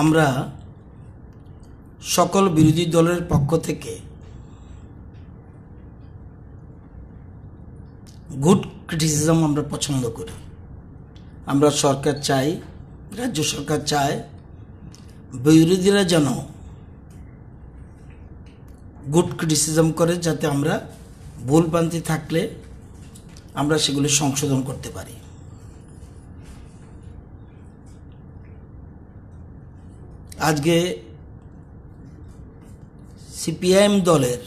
আমরা সকল বিরোধী দলের পক্ষ থেকে গুড ক্রিটিসিজম আমরা পছন্দ করি আমরা সরকার চাই রাজ্য সরকার চায় বিরোধীরা যেন গুড ক্রিটিসিজম করে যাতে আমরা ভুল ভ্রান্তি থাকলে আমরা সেগুলি সংশোধন করতে পারি আজকে সিপিআইএম দলের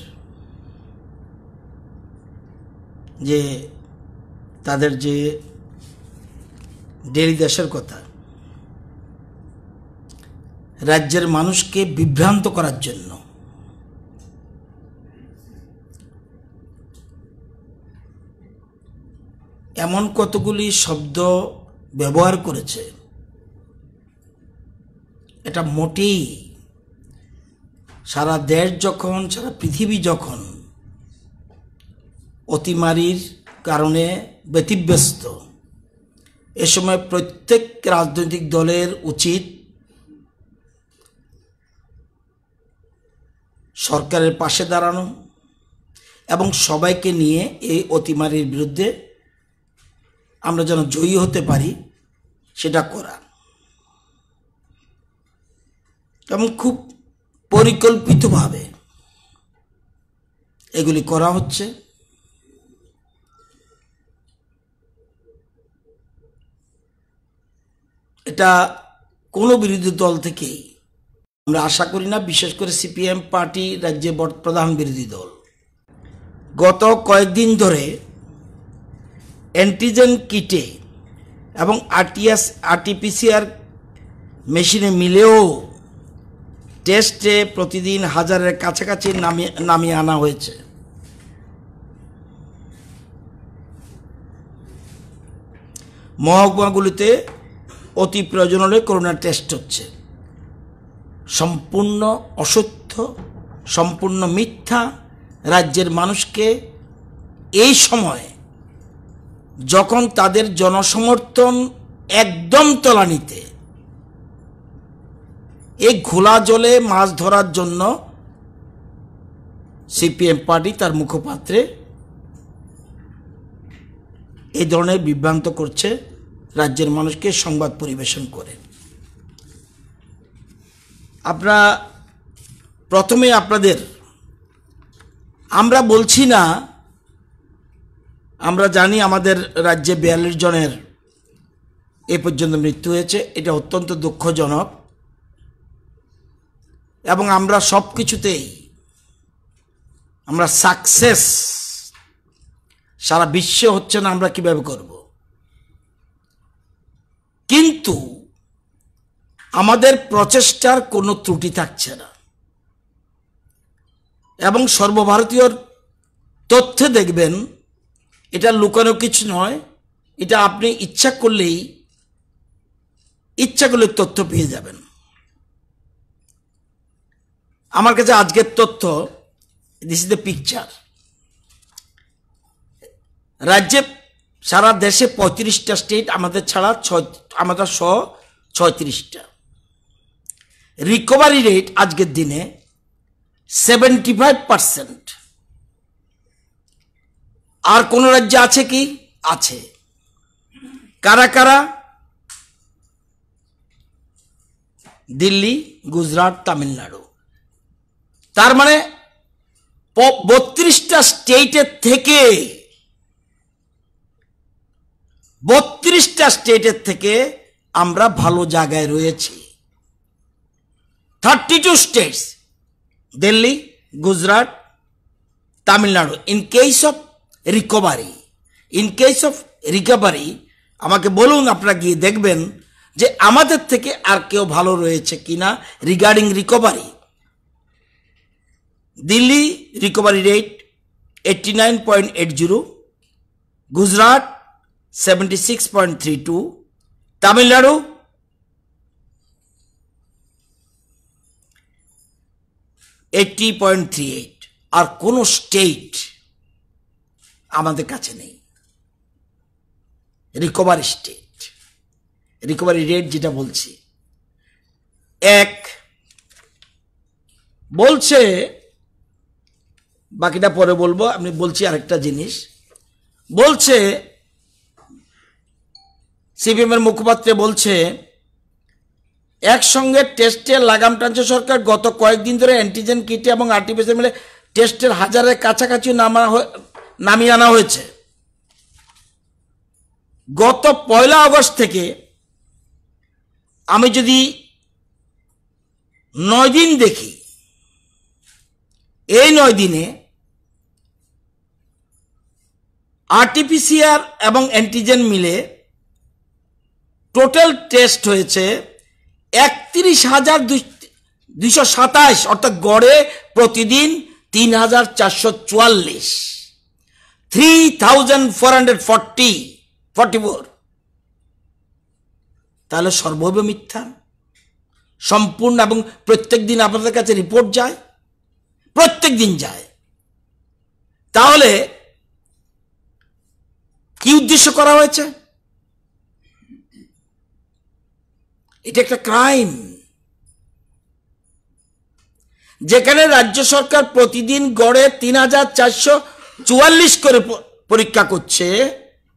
যে তাদের যে দেশের কথা রাজ্যের মানুষকে বিভ্রান্ত করার জন্য এমন কতগুলি শব্দ ব্যবহার করেছে এটা মোটেই সারা দেশ যখন সারা পৃথিবী যখন অতিমারির কারণে ব্যতিব্যস্ত এ সময় প্রত্যেক রাজনৈতিক দলের উচিত সরকারের পাশে দাঁড়ানো এবং সবাইকে নিয়ে এই অতিমারির বিরুদ্ধে আমরা যেন জয়ী হতে পারি সেটা করা এবং খুব পরিকল্পিতভাবে এগুলি করা হচ্ছে এটা কোনো বিরোধী দল থেকেই আমরা আশা করি না বিশেষ করে সিপিএম পার্টি রাজ্যে প্রধান বিরোধী দল গত কয়েকদিন ধরে অ্যান্টিজেন কিটে এবং আরটিএস আরটিপিসিআর মেশিনে মিলেও টেস্টে প্রতিদিন হাজারের কাছাকাছি নামিয়ে নামিয়ে আনা হয়েছে মহকুমাগুলিতে অতি প্রয়োজন হলে করোনা টেস্ট হচ্ছে সম্পূর্ণ অসত্য সম্পূর্ণ মিথ্যা রাজ্যের মানুষকে এই সময়ে যখন তাদের জনসমর্থন একদম তলানিতে এই ঘোলা জলে মাছ ধরার জন্য সিপিএম পার্টি তার মুখপাত্রে এই ধরনের বিভ্রান্ত করছে রাজ্যের মানুষকে সংবাদ পরিবেশন করে আপনারা প্রথমে আপনাদের আমরা বলছি না আমরা জানি আমাদের রাজ্যে বিয়াল্লিশ জনের এ পর্যন্ত মৃত্যু হয়েছে এটা অত্যন্ত দুঃখজনক এবং আমরা সব কিছুতেই আমরা সাকসেস সারা বিশ্বে হচ্ছে না আমরা কিভাবে করব কিন্তু আমাদের প্রচেষ্টার কোনো ত্রুটি থাকছে না এবং সর্বভারতীয় তথ্যে দেখবেন এটা লুকানো কিছু নয় এটা আপনি ইচ্ছা করলেই ইচ্ছা করলে তথ্য পেয়ে যাবেন আমার কাছে আজকের তথ্য দিস ইজ দ্য পিকচার রাজ্যে সারা দেশে পঁয়ত্রিশটা স্টেট আমাদের ছাড়া ছয় আমাদের সহ ছয়ত্রিশটা রিকভারি রেট আজকের দিনে সেভেন্টি ফাইভ পারসেন্ট আর কোন রাজ্যে আছে কি আছে কারা কারা দিল্লি গুজরাট তামিলনাড়ু তার মানে বত্রিশটা স্টেটের থেকে বত্রিশটা স্টেটের থেকে আমরা ভালো জায়গায় রয়েছি thirty two states Delhi Gujarat Tamil Nadu in case of recovery in case of recovery আমাকে বলুন আপনারা গিয়ে দেখবেন যে আমাদের থেকে আর কেউ ভালো রয়েছে কিনা regarding recovery Delhi recovery rate eighty nine point eight zero Gujarat seventy six point three two Tamil Nadu eighty point three eight আর কোনো স্টেট আমাদের কাছে নেই রিকভারি স্টেট রিকভারি রেট যেটা বলছি এক বলছে বাকিটা পরে বলবো আমি বলছি আরেকটা জিনিস বলছে সিপিএমের মুখপাত্রে বলছে একসঙ্গে টেস্টে লাগাম টানছে সরকার গত কয়েকদিন ধরে অ্যান্টিজেন কিটে এবং আর্টিফিশিয়াল মিলে টেস্টের হাজারের কাছাকাছি নামা নামিয়ে আনা হয়েছে গত পয়লা আগস্ট থেকে আমি যদি নয় দিন দেখি এই নয় দিনে আরটিপিসিআর এবং অ্যান্টিজেন মিলে টোটাল টেস্ট হয়েছে একত্রিশ হাজার দুইশো সাতাশ অর্থাৎ গড়ে প্রতিদিন তিন হাজার চারশো চুয়াল্লিশ three thousand four hundred forty forty four তাহলে সর্বৈব মিথ্যা সম্পূর্ণ এবং প্রত্যেক দিন আপনাদের কাছে রিপোর্ট যায় প্রত্যেক দিন যায় তাহলে কি উদ্দেশ্য করা হয়েছে এটা একটা ক্রাইম যেখানে রাজ্য সরকার প্রতিদিন গড়ে তিন হাজার চারশো চুয়াল্লিশ করে পরীক্ষা করছে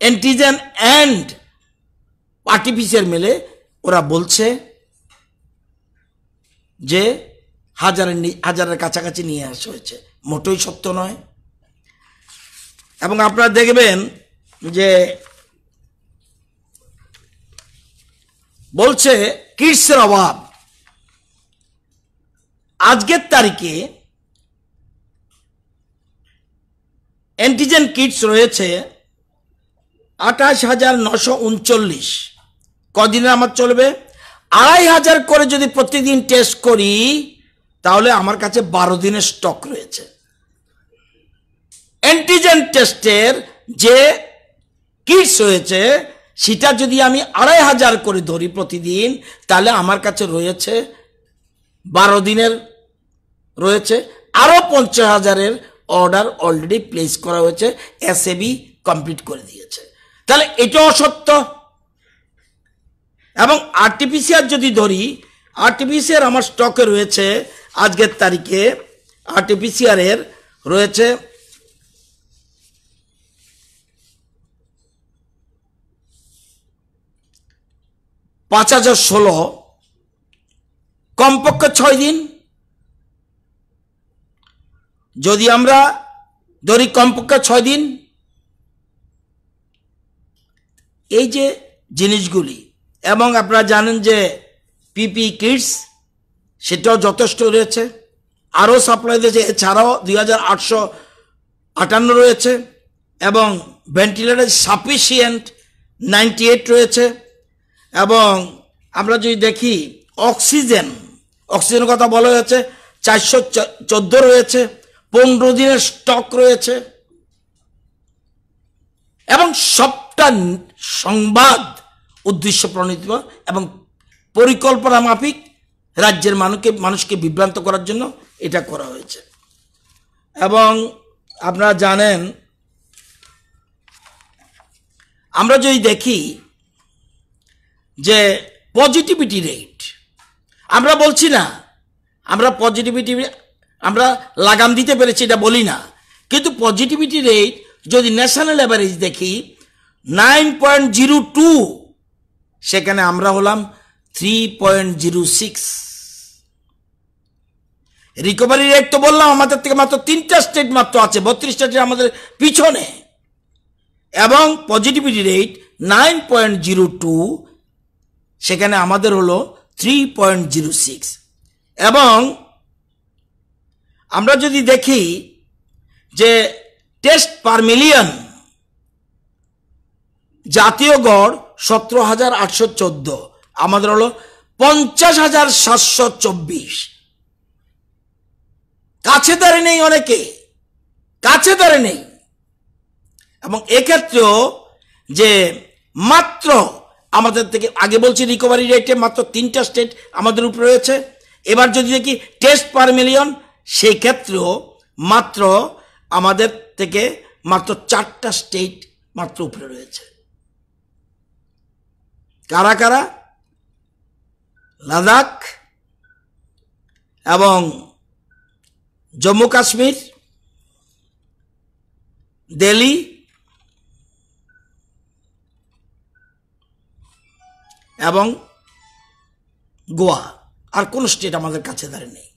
অ্যান্টিজেন অ্যান্ড আর্টিফিশিয়াল মেলে ওরা বলছে যে হাজারের হাজারের কাছাকাছি নিয়ে আসা হয়েছে মোটেই সত্য নয় এবং আপনারা দেখবেন যে বলছে কিডসের অভাব আজকের তারিখে অ্যান্টিজেন কিটস রয়েছে আঠাশ হাজার নশো উনচল্লিশ কদিনে আমার চলবে আড়াই হাজার করে যদি প্রতিদিন টেস্ট করি তাহলে আমার কাছে বারো দিনের স্টক রয়েছে অ্যান্টিজেন টেস্টের যে কিডস হয়েছে সেটা যদি আমি আড়াই হাজার করে ধরি প্রতিদিন তাহলে আমার কাছে রয়েছে বারো দিনের রয়েছে আরও পঞ্চাশ হাজারের অর্ডার অলরেডি প্লেস করা হয়েছে এসএবি কমপ্লিট করে দিয়েছে তাহলে এটাও সত্য এবং আরটিপিসিআর যদি ধরি আরটিপিসিআর আমার স্টকে রয়েছে আজকের তারিখে আরটিপিসিআরের রয়েছে পাঁচ হাজার ষোলো কমপক্ষে ছয় দিন যদি আমরা ধরি কমপক্ষে ছয় দিন এই যে জিনিসগুলি এবং আপনারা জানেন যে পিপি কিডস সেটাও যথেষ্ট রয়েছে আরও সাপ্লাই দিয়েছে এছাড়াও দুই হাজার আটশো আটান্ন রয়েছে এবং ভেন্টিলেটার সাফিসিয়েন্ট নাইনটি এইট রয়েছে এবং আমরা যদি দেখি অক্সিজেন অক্সিজেনের কথা বলা হয়েছে চারশো চোদ্দো রয়েছে পনেরো দিনের স্টক রয়েছে এবং সবটা সংবাদ উদ্দেশ্য প্রণীত এবং পরিকল্পনা মাফিক রাজ্যের মানুষকে মানুষকে বিভ্রান্ত করার জন্য এটা করা হয়েছে এবং আপনারা জানেন আমরা যদি দেখি যে পজিটিভিটি রেট আমরা বলছি না আমরা পজিটিভিটি আমরা লাগাম দিতে পেরেছি এটা বলি না কিন্তু পজিটিভিটি রেট যদি ন্যাশনাল অ্যাভারেজ দেখি নাইন পয়েন্ট জিরো টু সেখানে আমরা হলাম three point zero six recovery rate তো বললাম আমাদের থেকে মাত্র তিনটা স্টেট মাত্র আছে বত্রিশটা স্টেট আমাদের পিছনে এবং positivity rate nine point zero two সেখানে আমাদের হলো থ্রি পয়েন্ট জিরো সিক্স এবং আমরা যদি দেখি যে টেস্ট পার মিলিয়ন জাতীয় গড় সতেরো হাজার আটশো চোদ্দ আমাদের হলো পঞ্চাশ হাজার সাতশো চব্বিশ কাছে তারে নেই অনেকে কাছে তারে নেই এবং এক্ষেত্রেও যে মাত্র আমাদের থেকে আগে বলছি রিকভারি রেটে মাত্র তিনটা স্টেট আমাদের উপরে রয়েছে এবার যদি দেখি টেস্ট পার মিলিয়ন সেই ক্ষেত্রেও মাত্র আমাদের থেকে মাত্র চারটা স্টেট মাত্র উপরে রয়েছে কারা কারা লাদাখ এবং জম্মু কাশ্মীর দিল্লি এবং গোয়া আর কোনো স্টেট আমাদের কাছে দাঁড়িয়ে নেই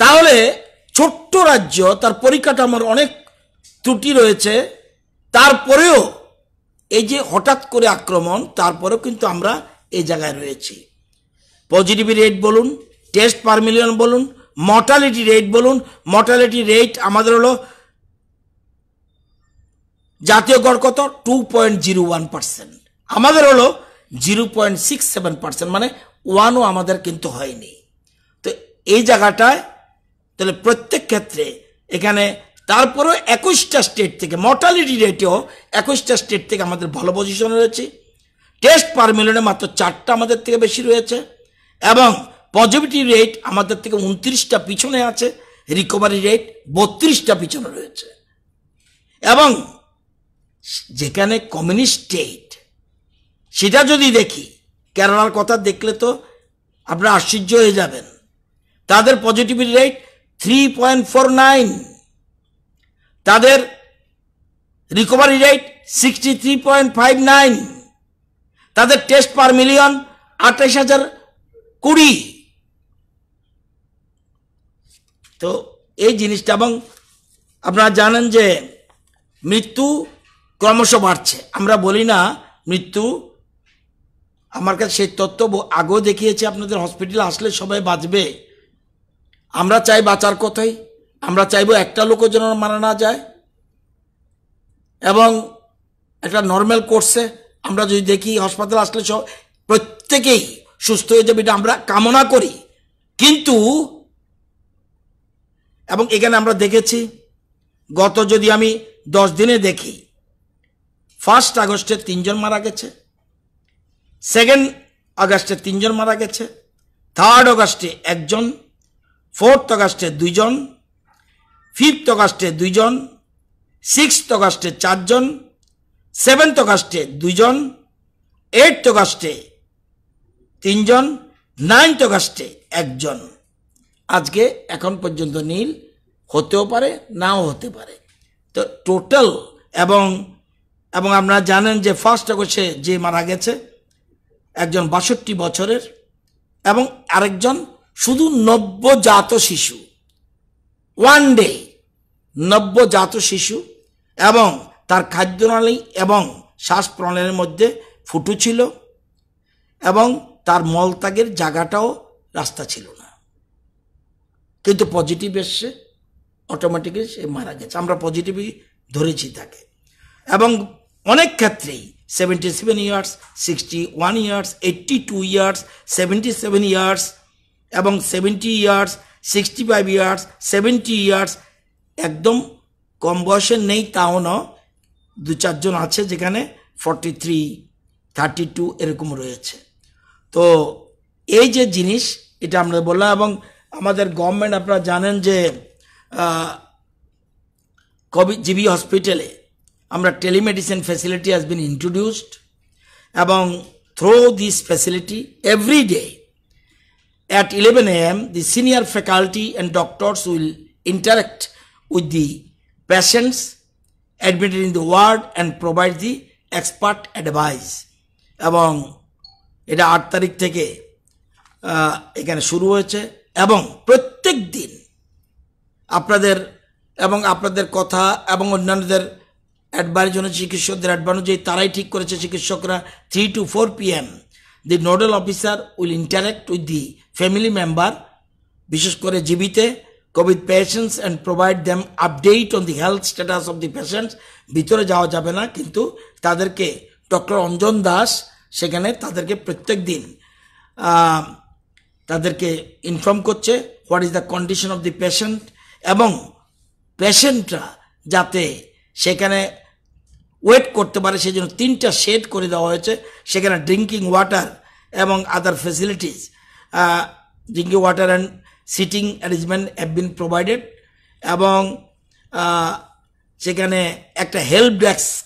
তাহলে ছোট্ট রাজ্য তার পরিকাঠামোর অনেক ত্রুটি রয়েছে তারপরেও এই যে হঠাৎ করে আক্রমণ তারপরেও কিন্তু আমরা এই জায়গায় রয়েছি পজিটিভ রেট বলুন টেস্ট পার মিলিয়ন বলুন মর্টালিটি রেট বলুন মর্টালিটি রেট আমাদের হলো জাতীয় গড় কত two point zero one percent আমাদের হলো zero point six seven percent মানে ওয়ানও আমাদের কিন্তু হয়নি তো এই জায়গাটায় তাহলে প্রত্যেক ক্ষেত্রে এখানে তারপরেও একুশটা স্টেট থেকে মর্টালিটি রেটেও একুশটা স্টেট থেকে আমাদের ভালো পজিশন রয়েছে টেস্ট পার মিলিয়নে মাত্র চারটা আমাদের থেকে বেশি রয়েছে এবং পজিটিভিটি রেট আমাদের থেকে উনত্রিশটা পিছনে আছে রিকভারি রেট বত্রিশটা পিছনে রয়েছে এবং যেখানে কমিউনিস্ট স্টেট সেটা যদি দেখি কেরালার কথা দেখলে তো আপনারা আশ্চর্য হয়ে যাবেন তাদের positivity rate three point four nine তাদের recovery rate sixty three point five nine তাদের টেস্ট পার মিলিয়ন আঠাইশ হাজার কুড়ি তো এই জিনিসটা এবং আপনারা জানেন যে মৃত্যু ক্রমশ বাড়ছে আমরা বলি না মৃত্যু আমার কাছে সেই তত্ত্ব আগেও দেখিয়েছি আপনাদের হসপিটালে আসলে সবাই বাঁচবে আমরা চাই বাঁচার কথাই আমরা চাইবো একটা লোকও যেন মারা না যায় এবং একটা নর্মাল কোর্সে আমরা যদি দেখি হাসপাতাল আসলে সব প্রত্যেকেই সুস্থ হয়ে যাবে এটা আমরা কামনা করি কিন্তু এবং এখানে আমরা দেখেছি গত যদি আমি দশ দিনে দেখি ফার্স্ট আগস্টে তিনজন মারা গেছে সেকেন্ড আগস্টে তিনজন মারা গেছে থার্ড অগাস্টে একজন ফোর্থ অগাস্টে দুইজন ফিফথ অগাস্টে দুইজন সিক্সথ অগাস্টে চারজন সেভেন্থ অগাস্টে দুইজন এইট অগাস্টে তিনজন নাইন্থ অগাস্টে একজন আজকে এখন পর্যন্ত নীল হতেও পারে নাও হতে পারে তো টোটাল এবং এবং আপনারা জানেন যে ফার্স্ট অগস্টে যে মারা গেছে একজন বাষট্টি বছরের এবং আরেকজন শুধু নব্যজাত শিশু ওয়ান ডে নব্যজাত শিশু এবং তার খাদ্যনালী এবং শ্বাস প্রণালীর মধ্যে ফুটু ছিল এবং তার মলত্যাগের জায়গাটাও রাস্তা ছিল না কিন্তু পজিটিভ এসছে অটোমেটিক্যালি সে মারা গেছে আমরা পজিটিভই ধরেছি তাকে এবং অনেক ক্ষেত্রেই 77 ইয়ার্স 61 ইয়ার্স 82 ইয়ার্স 77 ইয়ার্স এবং 70 ইয়ার্স 65 ইয়ার্স 70 ইয়ার্স একদম কম বয়সের নেই তাও ন দু চারজন আছে যেখানে ফর্টি থ্রি থার্টি টু এরকম রয়েছে তো এই যে জিনিস এটা আমরা বললাম এবং আমাদের গভর্নমেন্ট আপনারা জানেন যে কবি জিবি হসপিটালে আমরা telemedicine facility has been introduced এবং through this facility every day at eleven A M the senior faculty and doctors will interact with the patients admitted in the ward and provide the expert advice এবং এটা আট তারিখ থেকে এখানে শুরু হয়েছে এবং প্রত্যেক দিন আপনাদের এবং আপনাদের কথা এবং অন্যান্যদের অ্যাডভাইস জন্য চিকিৎসকদের অ্যাডভাইস অনুযায়ী তারাই ঠিক করেছে চিকিৎসকরা three to four P M the nodal officer will interact with the family member বিশেষ করে জীবিতে COVID patients and provide them update on the health status of the patients ভিতরে যাওয়া যাবে না কিন্তু তাদেরকে ডক্টর অঞ্জন দাস সেখানে তাদেরকে প্রত্যেক দিন তাদেরকে ইনফর্ম করছে what is the condition of the patient এবং পেশেন্টরা যাতে সেখানে ওয়েট করতে পারে সেই জন্য তিনটা শেড করে দেওয়া হয়েছে সেখানে ড্রিঙ্কিং ওয়াটার এবং other facilities drinking water and sitting arrangement have been provided এবং সেখানে একটা হেল্প ডেস্ক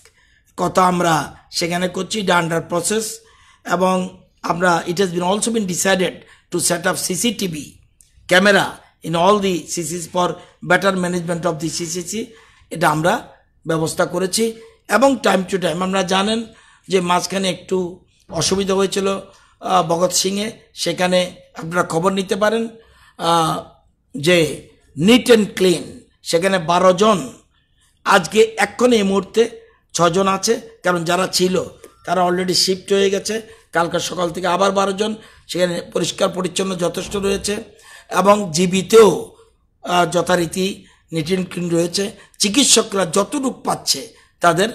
কথা আমরা সেখানে করছি ডান্ডার আন্ডার প্রসেস এবং আমরা it has been also been decided to set up CCTV camera in all the CCCs for better management of the CCC এটা আমরা ব্যবস্থা করেছি এবং টাইম টু টাইম আমরা জানেন যে মাঝখানে একটু অসুবিধা হয়েছিল ভগৎ সিংয়ে সেখানে আপনারা খবর নিতে পারেন যে নিট অ্যান্ড ক্লিন সেখানে বারো জন আজকে এক্ষণ এই মুহূর্তে ছজন আছে কারণ যারা ছিল তারা অলরেডি শিফট হয়ে গেছে কালকার সকাল থেকে আবার বারো জন সেখানে পরিষ্কার পরিচ্ছন্ন যথেষ্ট রয়েছে এবং জীবিতেও যথারীতি নিট অ্যান্ড ক্লিন রয়েছে চিকিৎসকরা যতটুক পাচ্ছে তাদের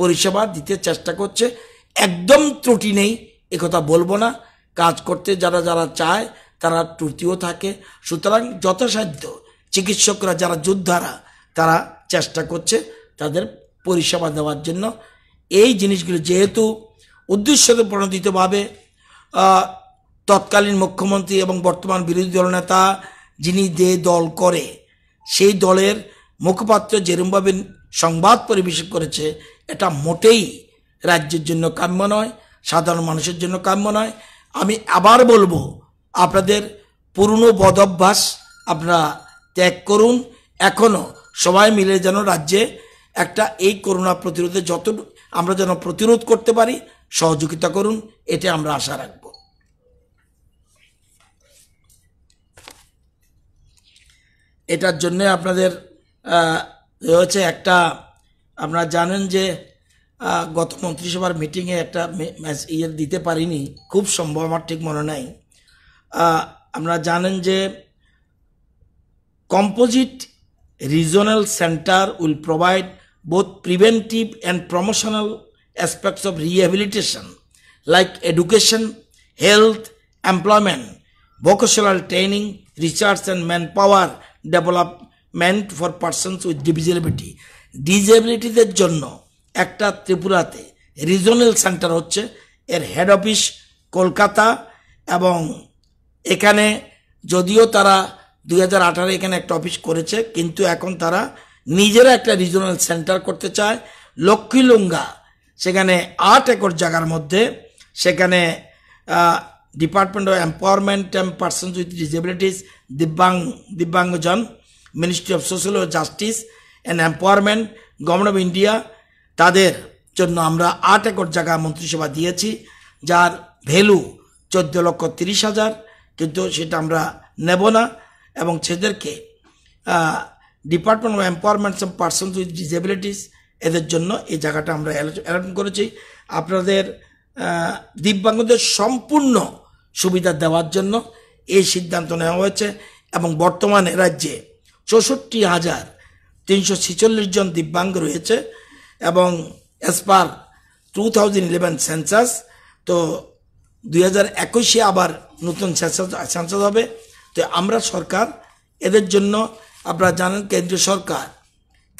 পরিষেবা দিতে চেষ্টা করছে একদম ত্রুটি নেই একথা বলবো না কাজ করতে যারা যারা চায় তারা ত্রুটিও থাকে সুতরাং যথাসাধ্য চিকিৎসকরা যারা যোদ্ধারা তারা চেষ্টা করছে তাদের পরিষেবা দেওয়ার জন্য এই জিনিসগুলো যেহেতু উদ্দেশ্যকে প্রণোদিতভাবে তৎকালীন মুখ্যমন্ত্রী এবং বর্তমান বিরোধী দল নেতা যিনি যে দল করে সেই দলের মুখপাত্র যেরমভাবে সংবাদ পরিবেশন করেছে এটা মোটেই রাজ্যের জন্য কাম্য নয় সাধারণ মানুষের জন্য কাম্য নয় আমি আবার বলবো আপনাদের পুরনো বদ অভ্যাস আপনারা ত্যাগ করুন এখনও সবাই মিলে যেন রাজ্যে একটা এই করোনা প্রতিরোধে যত আমরা যেন প্রতিরোধ করতে পারি সহযোগিতা করুন এটা আমরা আশা রাখব এটার জন্য আপনাদের এ হচ্ছে একটা আপনারা জানেন যে গত মন্ত্রিসভার মিটিংয়ে একটা ইয়ে দিতে পারিনি খুব সম্ভব আমার ঠিক মনে নাই আপনারা জানেন যে composite regional centre will provide both preventive and promotional aspects of rehabilitation like education health employment vocational training research and manpower develop ment for persons with divisibility ডিজেবিলিটিদের জন্য একটা ত্রিপুরাতে রিজনাল সেন্টার হচ্ছে এর হেড অফিস কলকাতা এবং এখানে যদিও তারা দুই হাজার এখানে একটা অফিস করেছে কিন্তু এখন তারা নিজেরা একটা রিজনাল সেন্টার করতে চায় লক্ষ্মীলুঙ্গা সেখানে আট একর জায়গার মধ্যে সেখানে department of empowerment and persons with disabilities দিব্যাং দিব্যাঙ্গজন ministry of social justice and empowerment government of India তাদের জন্য আমরা আট একর জায়গা মন্ত্রিসভা দিয়েছি যার ভ্যালু চোদ্দ লক্ষ তিরিশ হাজার কিন্তু সেটা আমরা নেব না এবং সেদেরকে department of empowerments of person with disabilities এদের জন্য এই জায়গাটা আমরা অ্যালার্ট করেছি আপনাদের দিব্যাঙ্গদের সম্পূর্ণ সুবিধা দেওয়ার জন্য এই সিদ্ধান্ত নেওয়া হয়েছে এবং বর্তমানে রাজ্যে চৌষট্টি হাজার তিনশো ছিচল্লিশ জন দিব্যাঙ্গ রয়েছে এবং as per two thousand eleven census তো দুই হাজার একুশে আবার নতুন সেন্সাস হবে তো আমরা সরকার এদের জন্য আপনারা জানেন কেন্দ্রীয় সরকার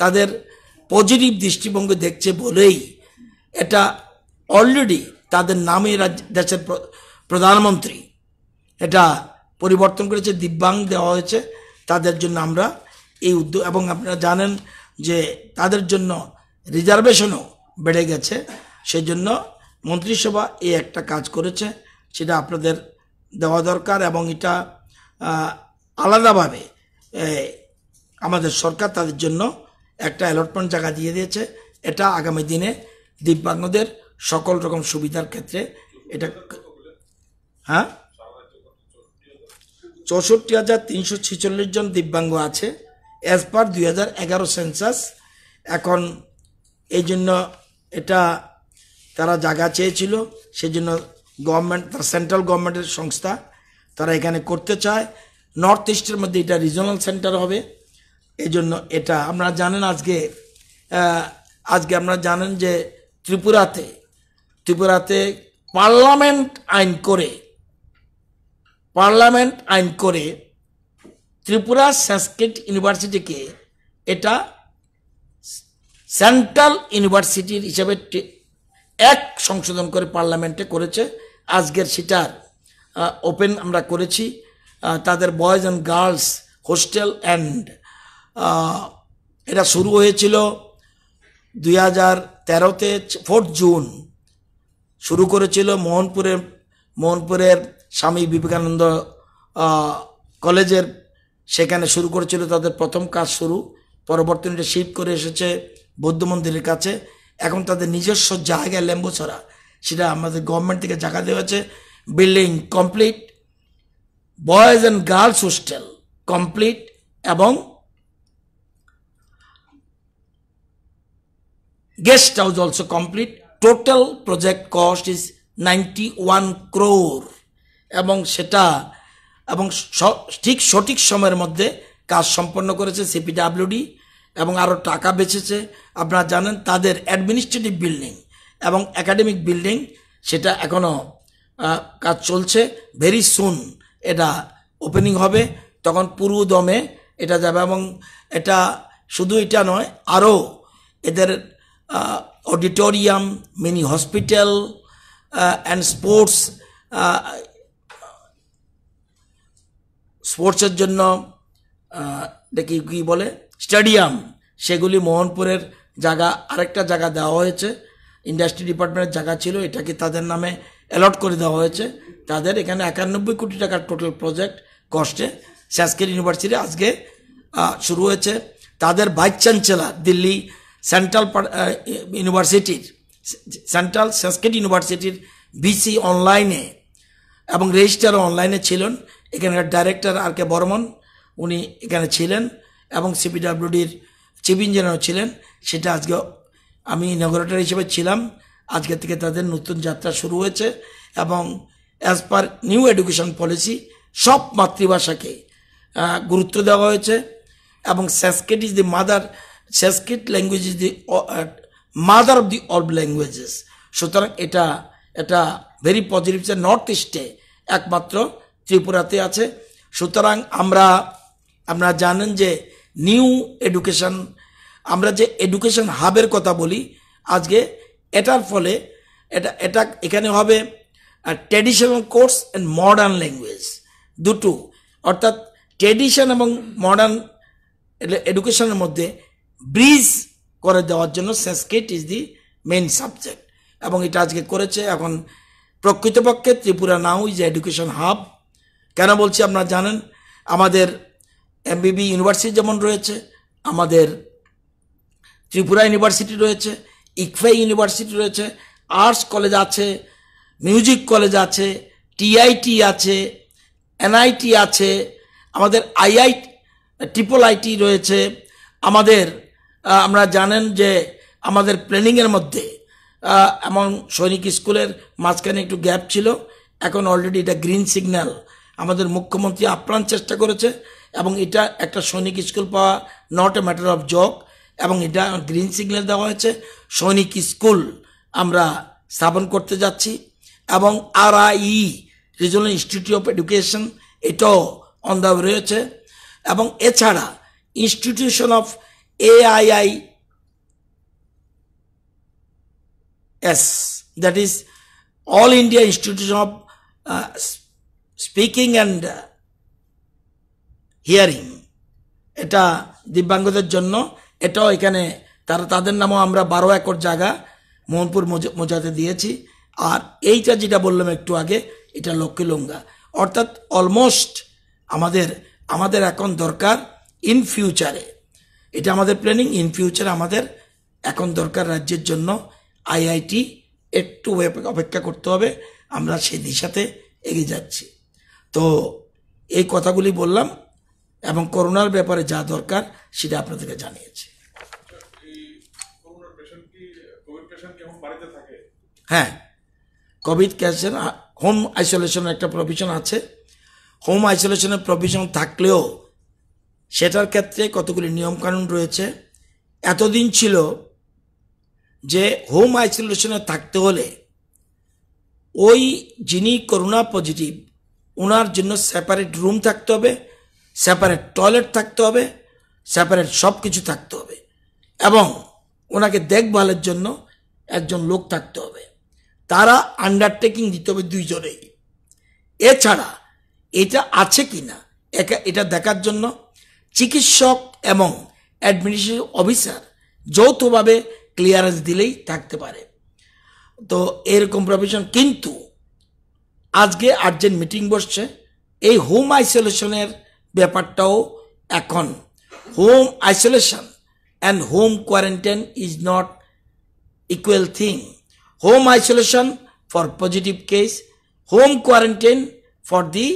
তাদের পজিটিভ দৃষ্টিভঙ্গি দেখছে বলেই এটা অলরেডি তাদের নামে রাজ্য দেশের প্রধানমন্ত্রী এটা পরিবর্তন করেছে দিব্যাং দেওয়া হয়েছে তাদের জন্য আমরা এই উদ্যোগ এবং আপনারা জানেন যে তাদের জন্য রিজার্ভেশনও বেড়ে গেছে সেজন্য মন্ত্রিসভা এই একটা কাজ করেছে সেটা আপনাদের দেওয়া দরকার এবং এটা আলাদাভাবে আমাদের সরকার তাদের জন্য একটা অ্যালটমেন্ট জায়গা দিয়ে দিয়েছে এটা আগামী দিনে দিব্যাঙ্গদের সকল রকম সুবিধার ক্ষেত্রে এটা হ্যাঁ চৌষট্টি হাজার তিনশো ছেচল্লিশ জন দিব্যাঙ্গ আছে অ্যাজ পার দুই হাজার এগারো সেন্সাস এখন এই জন্য এটা তারা জায়গা চেয়েছিল সেজন্য গভর্নমেন্ট তার সেন্ট্রাল গভর্নমেন্টের সংস্থা তারা এখানে করতে চায় নর্থ ইস্টের মধ্যে এটা রিজনাল সেন্টার হবে এই জন্য এটা আপনারা জানেন আজকে আজকে আপনারা জানেন যে ত্রিপুরাতে ত্রিপুরাতে পার্লামেন্ট আইন করে পার্লামেন্ট আইন করে ত্রিপুরা সংস্কৃত ইউনিভার্সিটিকে এটা সেন্ট্রাল ইউনিভার্সিটির হিসাবে এক সংশোধন করে পার্লামেন্টে করেছে আজকের সেটার ওপেন আমরা করেছি তাদের boys and girls hostel and এটা শুরু হয়েছিল দুই হাজার তেরোতে ফোর্থ জুন শুরু করেছিল মোহনপুরের মোহনপুরের স্বামী বিবেকানন্দ কলেজের সেখানে শুরু করেছিল তাদের প্রথম কাজ শুরু পরবর্তীতে শিফট করে এসেছে বৌদ্ধ মন্দিরের কাছে এখন তাদের নিজস্ব জায়গায় ল্যাম্বো ছড়া সেটা আমাদের গভর্নমেন্ট থেকে জায়গা দেওয়া হয়েছে building complete boys and girls hostel complete এবং guest house also complete total project cost is ninety one crore এবং সেটা এবং ঠিক সঠিক সময়ের মধ্যে কাজ সম্পন্ন করেছে সিপিডাব্লিউডি এবং আরও টাকা বেঁচেছে আপনারা জানেন তাদের অ্যাডমিনিস্ট্রেটিভ বিল্ডিং এবং একাডেমিক বিল্ডিং সেটা এখনও কাজ চলছে ভেরি সুন এটা ওপেনিং হবে তখন পুরো দমে এটা যাবে এবং এটা শুধু এটা নয় আরও এদের auditorium mini hospital and sports স্পোর্টসের জন্য দেখি কী বলে স্টেডিয়াম সেগুলি মোহনপুরের জায়গা আরেকটা জায়গা দেওয়া হয়েছে ইন্ডাস্ট্রি ডিপার্টমেন্টের জায়গা ছিল এটাকে তাদের নামে অ্যালট করে দেওয়া হয়েছে তাদের এখানে একানব্বই কোটি টাকার টোটাল প্রজেক্ট কস্টে স্যাসকের ইউনিভার্সিটি আজকে শুরু হয়েছে তাদের ভাইস চ্যান্সেলার দিল্লি সেন্ট্রাল ইউনিভার্সিটির সেন্ট্রাল সংস্কৃত ইউনিভার্সিটির ভিসি অনলাইনে এবং রেজিস্ট্রার অনলাইনে ছিলেন এখানকার ডাইরেক্টর আর কে বর্মন উনি এখানে ছিলেন এবং সিপিডাব্লিউডির চিফ ইঞ্জিনিয়ার ছিলেন সেটা আজকে আমি ইনগরেটর হিসেবে ছিলাম আজকে থেকে তাদের নতুন যাত্রা শুরু হয়েছে এবং as per new education policy সব মাতৃভাষাকে গুরুত্ব দেওয়া হয়েছে এবং Sanskrit is the mother Sanskrit language is the mother of the all languages সুতরাং এটা এটা ভেরি পজিটিভ নর্থ ইস্টে একমাত্র ত্রিপুরাতে আছে সুতরাং আমরা আপনারা জানেন যে নিউ এডুকেশন আমরা যে এডুকেশন হাবের কথা বলি আজকে এটার ফলে এটা এটা এখানে হবে traditional course and modern language দুটো অর্থাৎ ট্র্যাডিশন এবং মডার্ন এডুকেশনের মধ্যে ব্রিজ করে দেওয়ার জন্য Sanskrit is the main subject এবং এটা আজকে করেছে এখন প্রকৃতপক্ষে Tripura now is education hub কেন বলছি আপনারা জানেন আমাদের এমবিবি ইউনিভার্সিটি যেমন রয়েছে আমাদের ত্রিপুরা ইউনিভার্সিটি রয়েছে ইকফাই ইউনিভার্সিটি রয়েছে আর্টস কলেজ আছে মিউজিক কলেজ আছে টিআইটি আছে এনআইটি আছে আমাদের আইআই ট্রিপল আইটি রয়েছে আমাদের আমরা জানেন যে আমাদের প্ল্যানিংয়ের মধ্যে এমন সৈনিক স্কুলের মাঝখানে একটু গ্যাপ ছিল এখন অলরেডি এটা গ্রিন সিগন্যাল আমাদের মুখ্যমন্ত্রী আপ্রাণ চেষ্টা করেছে এবং এটা একটা সৈনিক স্কুল পাওয়া not a matter of joke এবং এটা গ্রিন সিগন্যাল দেওয়া হয়েছে সৈনিক স্কুল আমরা স্থাপন করতে যাচ্ছি এবং R I regional institute of education এটাও অন দ্য রয়েছে এবং এছাড়া institution of AII S that is all India institution of speaking and hearing এটা দিব্যাঙ্গদের জন্য এটাও এখানে তারা তাদের নামও আমরা বারো একর জায়গা মোহনপুর মোজাতে দিয়েছি আর এইটা যেটা বললাম একটু আগে এটা লক্ষ্মীলঙ্গা অর্থাৎ অলমোস্ট আমাদের আমাদের এখন দরকার ইন ফিউচারে এটা আমাদের প্ল্যানিং ইন ফিউচার আমাদের এখন দরকার রাজ্যের জন্য আইআইটি একটু অপেক্ষা করতে হবে আমরা সেই দিশাতে এগিয়ে যাচ্ছি তো এই কথাগুলি বললাম এবং করোনার ব্যাপারে যা দরকার সেটা আপনাদেরকে জানিয়েছি হ্যাঁ কোভিড ক্যাশের হোম আইসোলেশনের একটা প্রভিশন আছে হোম আইসোলেশনের প্রভিশন থাকলেও সেটার ক্ষেত্রে কতগুলি নিয়মকানুন রয়েছে এতদিন ছিল যে হোম আইসোলেশনে থাকতে হলে ওই যিনি করোনা পজিটিভ ওনার জন্য সেপারেট রুম থাকতে হবে সেপারেট টয়লেট থাকতে হবে সেপারেট সব কিছু থাকতে হবে এবং ওনাকে দেখভালের জন্য একজন লোক থাকতে হবে তারা আন্ডারটেকিং দিতে হবে দুইজনেই এছাড়া এটা আছে কি না একা এটা দেখার জন্য চিকিৎসক এবং অ্যাডমিনিস্ট্রেটিভ অফিসার যৌথভাবে ক্লিয়ারেন্স দিলেই থাকতে পারে তো এরকম প্রফেশন কিন্তু আজকে আর্জেন্ট মিটিং বসছে এই হোম আইসোলেশনের ব্যাপারটাও এখন home isolation and home quarantine is not equal thing home isolation for positive case home quarantine for the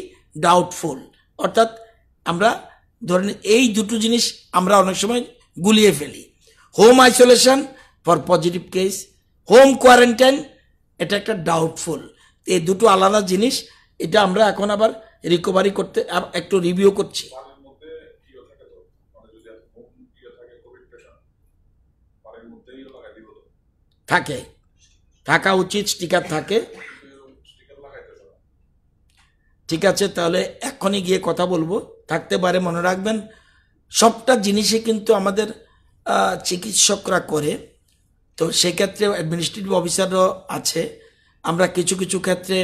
doubtful অর্থাৎ আমরা ধরেন এই দুটো জিনিস আমরা অনেক সময় গুলিয়ে ফেলি home isolation for positive case home quarantine এটা একটা ডাউটফুল এই দুটো আলাদা জিনিস এটা আমরা এখন আবার রিকভারি করতে একটু রিভিউ করছি মানে থাকে থাকা উচিত স্টিকার থাকে ঠিক আছে তাহলে এখনই গিয়ে কথা বলবো থাকতে পারে মনে রাখবেন সবটা জিনিসে কিন্তু আমাদের চিকিৎসকরা করে তো সেক্ষেত্রে অ্যাডমিনিস্ট্রেটিভ অফিসারও আছে আমরা কিছু কিছু ক্ষেত্রে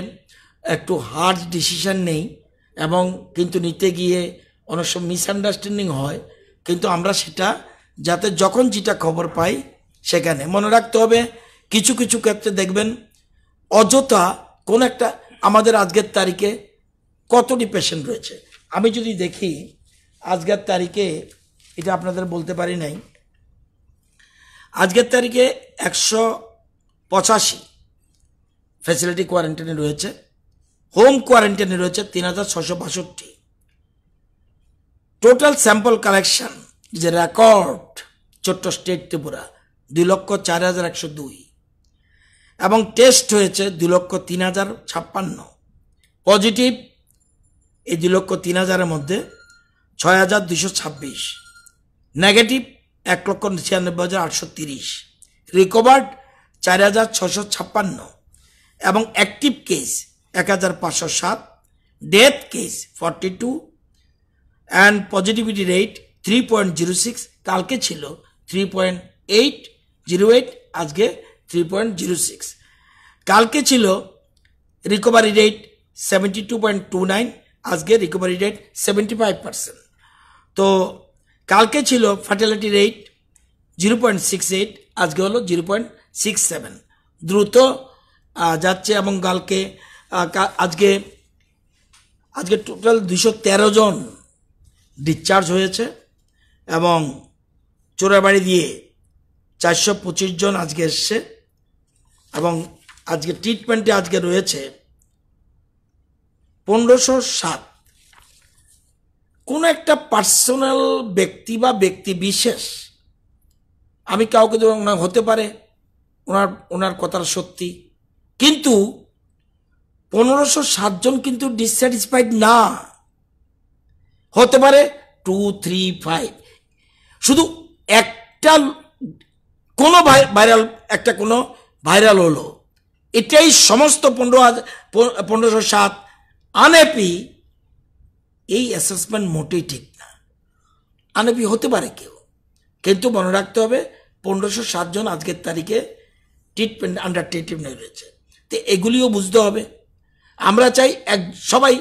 একটু হার্ড ডিসিশান নেই এবং কিন্তু নিতে গিয়ে অনেক সময় মিসআন্ডারস্ট্যান্ডিং হয় কিন্তু আমরা সেটা যাতে যখন যেটা খবর পাই সেখানে মনে রাখতে হবে কিছু কিছু ক্ষেত্রে দেখবেন অযথা কোন একটা আমাদের আজকের তারিখে কতটি পেশেন্ট রয়েছে আমি যদি দেখি আজকের তারিখে এটা আপনাদের বলতে পারি নাই আজকের তারিখে একশো পঁচাশি ফ্যাসিলিটি কোয়ারেন্টাইনে রয়েছে হোম কোয়ারেন্টাইনে রয়েছে তিন হাজার ছশো বাষট্টি টোটাল স্যাম্পল কালেকশন যে রেকর্ড ছোট্ট স্টেট ত্রিপুরা দুই লক্ষ চার হাজার একশো দুই এবং টেস্ট হয়েছে দুই লক্ষ তিন হাজার ছাপ্পান্ন পজিটিভ এই দুই লক্ষ তিন হাজারের মধ্যে ছয় হাজার দুশো ছাব্বিশ নেগেটিভ এক লক্ষ ছিয়ানব্বই হাজার আটশো তিরিশ রিকভার্ড চার হাজার ছশো ছাপ্পান্ন এবং অ্যাক্টিভ কেস এক হাজার পাঁচশো সাত death case forty two and positivity rate three point zero six কালকে ছিল three point eight zero eight আজকে থ্রি পয়েন্ট জিরো সিক্স কালকে ছিল recovery rate seventy two point two nine আজকে recovery rate seventy five percent তো কালকে ছিল fertility rate zero point six eight আজকে হলো জিরো পয়েন্ট সিক্স সেভেন দ্রুত যাচ্ছে এবং কালকে আজকে আজকে টোটাল দুশো তেরো জন ডিসচার্জ হয়েছে এবং চোরাবাড়ি দিয়ে চারশো পঁচিশ জন আজকে এসছে এবং আজকে ট্রিটমেন্টে আজকে রয়েছে পনেরোশো সাত কোনো একটা পার্সোনাল ব্যক্তি বা ব্যক্তি বিশেষ আমি কাউকে হতে পারে ওনার ওনার কথার সত্যি কিন্তু পনেরোশো সাতজন কিন্তু ডিসস্যাটিসফাইড না হতে পারে টু থ্রি ফাইভ শুধু একটা কোনো ভাইরাল একটা কোনো ভাইরাল হলো এটাই সমস্ত পনেরো হাজার পনেরোশো সাত আনএপি এই অ্যাসেসমেন্ট মোটেই ঠিক না আনএপি হতে পারে কেউ কিন্তু মনে রাখতে হবে পনেরোশো সাতজন আজকের তারিখে ট্রিটমেন্ট আন্ডার ট্রিটমেন্ট রয়েছে তো এগুলিও বুঝতে হবে আমরা চাই এক সবাই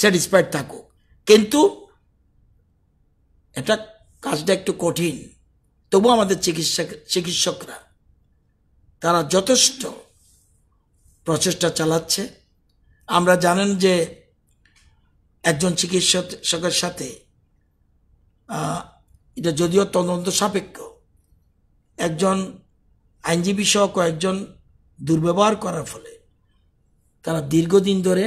স্যাটিসফাইড থাকুক কিন্তু এটা কাজটা একটু কঠিন তবু আমাদের চিকিৎসা চিকিৎসকরা তারা যথেষ্ট প্রচেষ্টা চালাচ্ছে আমরা জানেন যে একজন চিকিৎসকের সাথে এটা যদিও তদন্ত সাপেক্ষ একজন আইনজীবী সহ কয়েকজন দুর্ব্যবহার করার ফলে তারা দীর্ঘদিন ধরে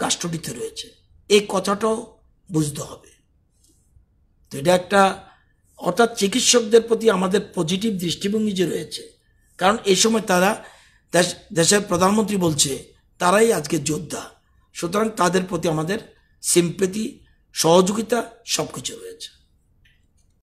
কাস্টডিতে রয়েছে এই কথাটাও বুঝতে হবে তো এটা একটা অর্থাৎ চিকিৎসকদের প্রতি আমাদের পজিটিভ দৃষ্টিভঙ্গি যে রয়েছে কারণ এই সময় তারা দেশ দেশের প্রধানমন্ত্রী বলছে তারাই আজকে যোদ্ধা সুতরাং তাদের প্রতি আমাদের সিম্পেতি সহযোগিতা সব কিছু রয়েছে